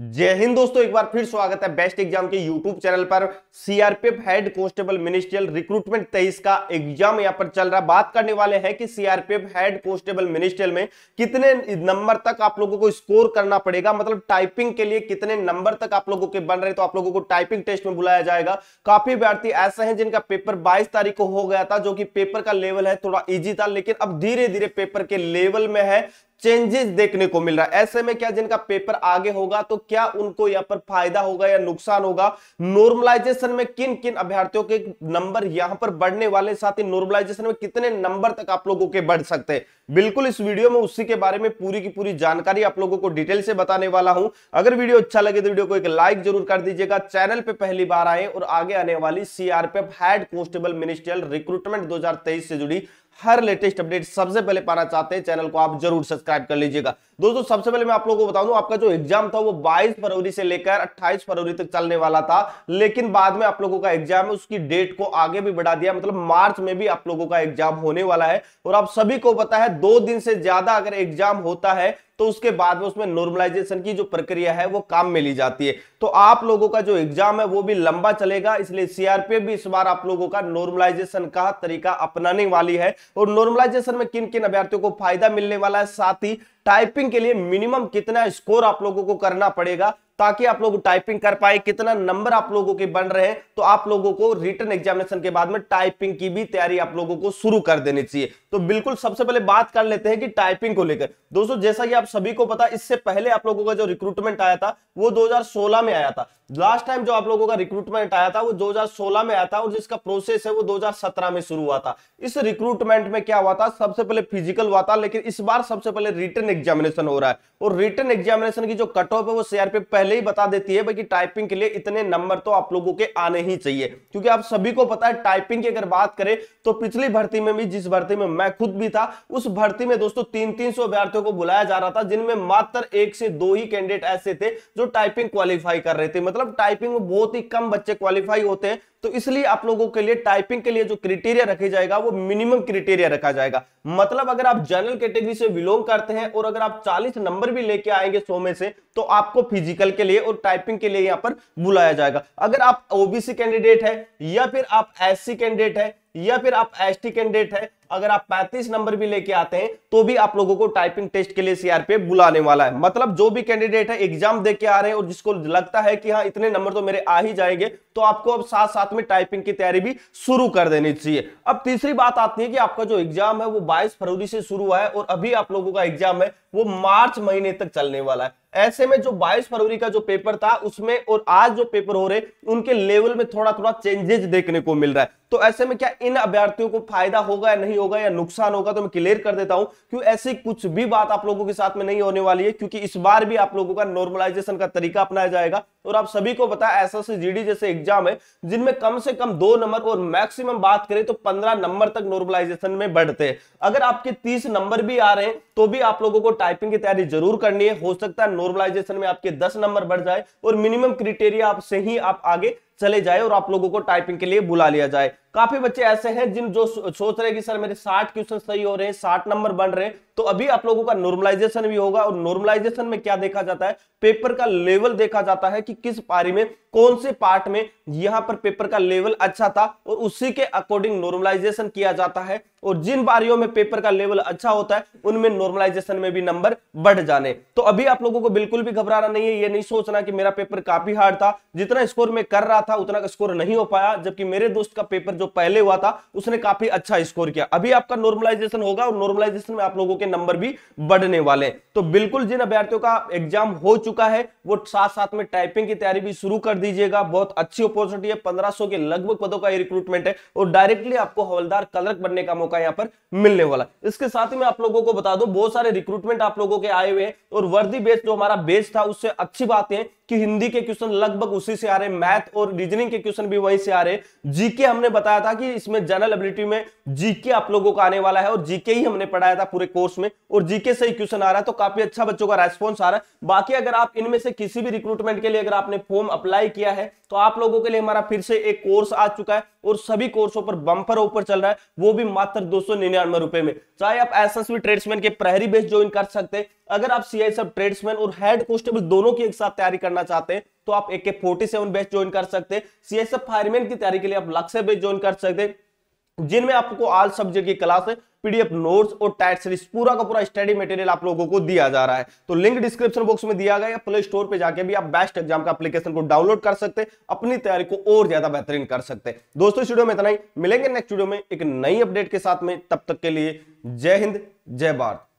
जय हिंद दोस्तों एक बार फिर स्वागत है बेस्ट एग्जाम के यूट्यूब चैनल पर CRPF head constable ministerial recruitment तेईस का एग्जाम यहां पर चल रहा है बात करने वाले हैं कि सीआरपीएफ हेड कांस्टेबल मिनिस्ट्रियल में कितने नंबर तक आप लोगों को स्कोर करना पड़ेगा मतलब टाइपिंग के लिए कितने नंबर तक आप लोगों के बन रहे तो आप लोगों को टाइपिंग टेस्ट में बुलाया जाएगा काफी अभ्यार्थी ऐसे है जिनका पेपर बाईस तारीख को हो गया था जो कि पेपर का लेवल है थोड़ा ईजी था लेकिन अब धीरे धीरे पेपर के लेवल में है चेंजेस देखने को मिल रहा है ऐसे में क्या जिनका पेपर आगे होगा तो क्या उनको यहाँ पर फायदा होगा या नुकसान होगा नॉर्मलाइजेशन में किन किन अभ्यर्थियों के नंबर यहां पर बढ़ने वाले साथ ही नॉर्मलाइजेशन में कितने नंबर तक आप लोगों के बढ़ सकते हैं बिल्कुल इस वीडियो में उसी के बारे में पूरी की पूरी जानकारी आप लोगों को डिटेल से बताने वाला हूं अगर वीडियो अच्छा लगे तो वीडियो को एक लाइक जरूर कर दीजिएगा चैनल पे पहली बार आए और आगे आने वाली CRPF head constable ministerial recruitment 2023 से जुड़ी हर लेटेस्ट अपडेट सबसे पहले पाना चाहते हैं चैनल को आप जरूर सब्सक्राइब कर लीजिएगा दोस्तों सबसे पहले मैं आप लोगों को बता दूं आपका जो एग्जाम था वो 22 फरवरी से लेकर 28 फरवरी तक चलने वाला था लेकिन बाद में आप लोगों का एग्जाम है उसकी डेट को आगे भी बढ़ा दिया मतलब मार्च में भी आप लोगों का एग्जाम होने वाला है और आप सभी को पता है दो दिन से ज्यादा अगर एग्जाम होता है तो उसके बाद में उसमें नॉर्मलाइजेशन की जो प्रक्रिया है वो काम में ली जाती है तो आप लोगों का जो एग्जाम है वो भी लंबा चलेगा इसलिए सीआरपीएफ भी इस बार आप लोगों का नॉर्मलाइजेशन का तरीका अपनाने वाली है और नॉर्मलाइजेशन में किन किन अभ्यर्थियों को फायदा मिलने वाला है साथ ही टाइपिंग के लिए मिनिमम कितना स्कोर आप लोगों को करना पड़ेगा ताकि आप लोग टाइपिंग कर पाए कितना नंबर आप लोगों के बन रहे हैं तो आप लोगों को रिटर्न एग्जामिनेशन के बाद में टाइपिंग की भी तैयारी आप लोगों को शुरू कर देनी चाहिए तो बिल्कुल सबसे पहले बात कर लेते हैं कि टाइपिंग को लेकर दोस्तों जैसा कि आप सभी को पता इससे पहले आप लोगों का जो रिक्रूटमेंट आया था वो दो में आया था लास्ट टाइम जो आप लोगों का रिक्रूटमेंट आया था वो दो में आया था और जिसका प्रोसेस है वो दो में शुरू हुआ था इस रिक्रूटमेंट में क्या हुआ था सबसे पहले फिजिकल हुआ था लेकिन इस बार सबसे पहले रिटर्न एग्जामिनेशन हो रहा है और रिटर्न एग्जामिनेशन की जो कट ऑफ है वो सीआरपीएफ पहले ही बता देती है भाई टाइपिंग के लिए इतने नंबर तो आप लोगों के आने ही चाहिए क्योंकि आप सभी को पता है टाइपिंग की अगर बात करें तो पिछली भर्ती में भी जिस भर्ती में मैं खुद भी था उस भर्ती में दोस्तों तीन तीन सौ अभ्यर्थियों को बुलाया जा रहा था जिनमें मात्र एक से दो ही कैंडिडेट ऐसे थे जो टाइपिंग क्वालिफाई कर रहे थे मतलब टाइपिंग में बहुत ही कम बच्चे क्वालिफाई होते हैं तो इसलिए आप लोगों के लिए टाइपिंग के लिए जो क्रिटेरिया रखे जाएगा वो मिनिमम क्रिटेरिया रखा जाएगा मतलब अगर आप जनरल कैटेगरी से बिलोंग करते हैं और अगर आप 40 नंबर भी लेके आएंगे सो में से तो आपको फिजिकल के लिए और टाइपिंग के लिए यहां पर बुलाया जाएगा अगर आप ओबीसी कैंडिडेट है या फिर आप एस कैंडिडेट है या फिर आप एस कैंडिडेट है अगर आप 35 नंबर भी लेके आते हैं तो भी आप लोगों को टाइपिंग टेस्ट के लिए सीआरपीएफ बुलाने वाला है मतलब जो भी कैंडिडेट है एग्जाम दे के आ रहे हैं और जिसको लगता है कि हाँ इतने नंबर तो मेरे आ ही जाएंगे तो आपको अब साथ साथ में टाइपिंग की तैयारी भी शुरू कर देनी चाहिए अब तीसरी बात आती है कि आपका जो एग्जाम है वो बाईस फरवरी से शुरू हुआ है और अभी आप लोगों का एग्जाम है वो मार्च महीने तक चलने वाला है ऐसे में जो 22 फरवरी का जो पेपर था उसमें और आज जो पेपर हो रहे उनके लेवल में थोड़ा थोड़ा चेंजेस देखने को मिल रहा है तो ऐसे में क्या इन अभ्यर्थियों को फायदा होगा या नहीं होगा या नुकसान होगा तो मैं क्लियर कर देता हूं क्यों ऐसी कुछ भी बात आप लोगों के साथ में नहीं होने वाली है क्योंकि इस बार भी आप लोगों का नॉर्मलाइजेशन का तरीका अपनाया जाएगा और आप सभी को पता है एस जीडी जैसे एग्जाम है जिनमें कम से कम दो नंबर और मैक्सिमम बात करें तो पंद्रह नंबर तक नॉर्मलाइजेशन में बढ़ते हैं अगर आपके तीस नंबर भी आ रहे हैं तो भी आप लोगों को टाइपिंग की तैयारी जरूर करनी है हो सकता है नॉर्मलाइजेशन में आपके दस नंबर बढ़ जाए और मिनिमम क्रिटेरिया आपसे ही आप आगे चले जाए और आप लोगों को टाइपिंग के लिए बुला लिया जाए काफी बच्चे ऐसे हैं जिन जो सोच रहे हैं कि सर मेरे 60 क्वेश्चन सही हो रहे हैं 60 नंबर बन रहे हैं तो अभी आप लोगों का नॉर्मलाइजेशन भी होगा और नॉर्मलाइजेशन में क्या देखा जाता है पेपर का लेवल देखा जाता है कि किस पारी में कौन से पार्ट में यहां पर पेपर का लेवल अच्छा था और उसी के अकॉर्डिंग नॉर्मलाइजेशन किया जाता है और जिन बारियों में पेपर का लेवल अच्छा होता है उनमें नॉर्मलाइजेशन में भी नंबर बढ़ जाने तो अभी आप लोगों को बिल्कुल भी घबराना नहीं है ये नहीं सोचना कि मेरा पेपर काफी हार्ड था जितना स्कोर में कर रहा था उतना स्कोर नहीं हो पाया जबकि मेरे दोस्त का पेपर जो पहले हुआ था उसने काफी अच्छा स्कोर किया अभी आपका नॉर्मलाइजेशन होगा और नॉर्मलाइजेशन में आप लोगों के के नंबर भी बढ़ने वाले हैं तो बिल्कुल जिन अभ्यर्थियों का एग्जाम हो चुका है वो साथ साथ में टाइपिंग की तैयारी भी शुरू कर दीजिएगा बहुत अच्छी अपॉर्चुनिटी है पंद्रह के लगभग पदों का रिक्रूटमेंट है और डायरेक्टली आपको हवलदार कलर्क बनने का मौका यहाँ पर मिलने वाला इसके साथ ही मैं आप लोगों को बता दू बहुत सारे रिक्रूटमेंट आप लोगों के आए हुए हैं और वर्दी बेस जो हमारा बेस था उससे अच्छी बात है कि हिंदी के क्वेश्चन लगभग उसी से आ रहे मैथ और रीजनिंग के क्वेश्चन भी वहीं से आ रहे जीके हमने बताया था कि इसमें जनरल एबिलिटी में जीके आप लोगों का आने वाला है और जीके ही हमने पढ़ाया था पूरे कोर्स में और जीके से ही क्वेश्चन आ रहा है तो काफी अच्छा बच्चों का रेस्पॉन्स आ रहा है बाकी अगर आप इनमें से किसी भी रिक्रूटमेंट के लिए अगर आपने फॉर्म अप्लाई किया है तो आप लोगों के लिए हमारा फिर से एक कोर्स आ चुका है और सभी कोर्सों पर बम्पर ऊपर चल रहा है वो भी मात्र दो रुपए में चाहे आप एस ट्रेड्समैन के प्रहरी बेस ज्वाइन कर सकते हैं अगर आप सी सब ट्रेड्समैन और हेड कॉन्स्टेबल दोनों की एक साथ तैयारी करना चाहते हैं तो आप AK forty seven best join कर सकते हैं सी फायरमैन की तैयारी के लिए आप लक्ष्य बेस ज्वाइन कर सकते हैं जिनमें आपको आल सब्जेक्ट की क्लास पीडीएफ नोट्स और टाइट सीरीज पूरा का पूरा स्टडी मटेरियल आप लोगों को दिया जा रहा है तो लिंक डिस्क्रिप्शन बॉक्स में दिया गया प्ले स्टोर पे जाके भी आप बेस्ट एग्जाम का एप्लीकेशन को डाउनलोड कर सकते हैं अपनी तैयारी को और ज्यादा बेहतरीन कर सकते हैं दोस्तों इस वीडियो में इतना ही मिलेंगे नेक्स्ट वीडियो में एक नई अपडेट के साथ में तब तक के लिए जय हिंद जय भारत